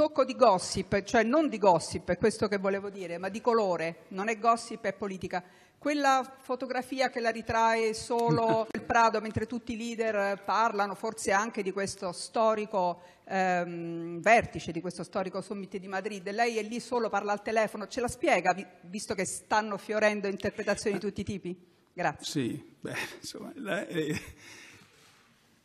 tocco di gossip, cioè non di gossip, è questo che volevo dire, ma di colore, non è gossip, è politica. Quella fotografia che la ritrae solo il Prado mentre tutti i leader parlano forse anche di questo storico ehm, vertice, di questo storico summit di Madrid, lei è lì solo, parla al telefono, ce la spiega vi, visto che stanno fiorendo interpretazioni di tutti i tipi? Grazie. Sì, beh, insomma, lei...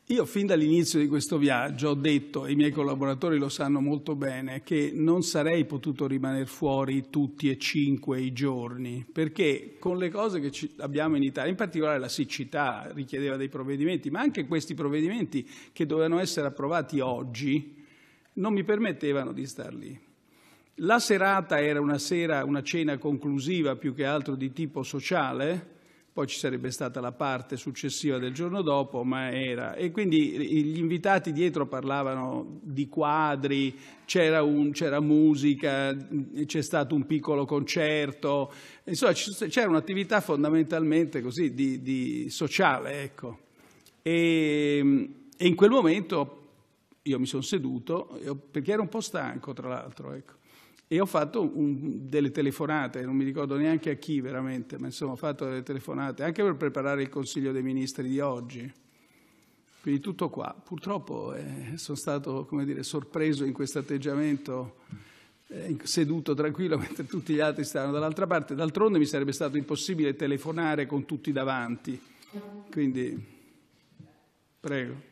Io fin dall'inizio di questo viaggio ho detto, e i miei collaboratori lo sanno molto bene, che non sarei potuto rimanere fuori tutti e cinque i giorni, perché con le cose che abbiamo in Italia, in particolare la siccità richiedeva dei provvedimenti, ma anche questi provvedimenti che dovevano essere approvati oggi non mi permettevano di star lì. La serata era una, sera, una cena conclusiva più che altro di tipo sociale, poi ci sarebbe stata la parte successiva del giorno dopo, ma era... E quindi gli invitati dietro parlavano di quadri, c'era, musica, c'è stato un piccolo concerto, insomma c'era un'attività fondamentalmente così di, di sociale, ecco. E, e, in quel momento io mi sono seduto, perché ero un po' stanco tra l'altro, ecco. E ho fatto un, delle telefonate, non mi ricordo neanche a chi veramente, ma insomma ho fatto delle telefonate, anche per preparare il Consiglio dei Ministri di oggi. Quindi tutto qua. Purtroppo eh, sono stato come dire, sorpreso in questo atteggiamento, eh, seduto tranquillo mentre tutti gli altri stavano dall'altra parte. D'altronde mi sarebbe stato impossibile telefonare con tutti davanti. Quindi, prego.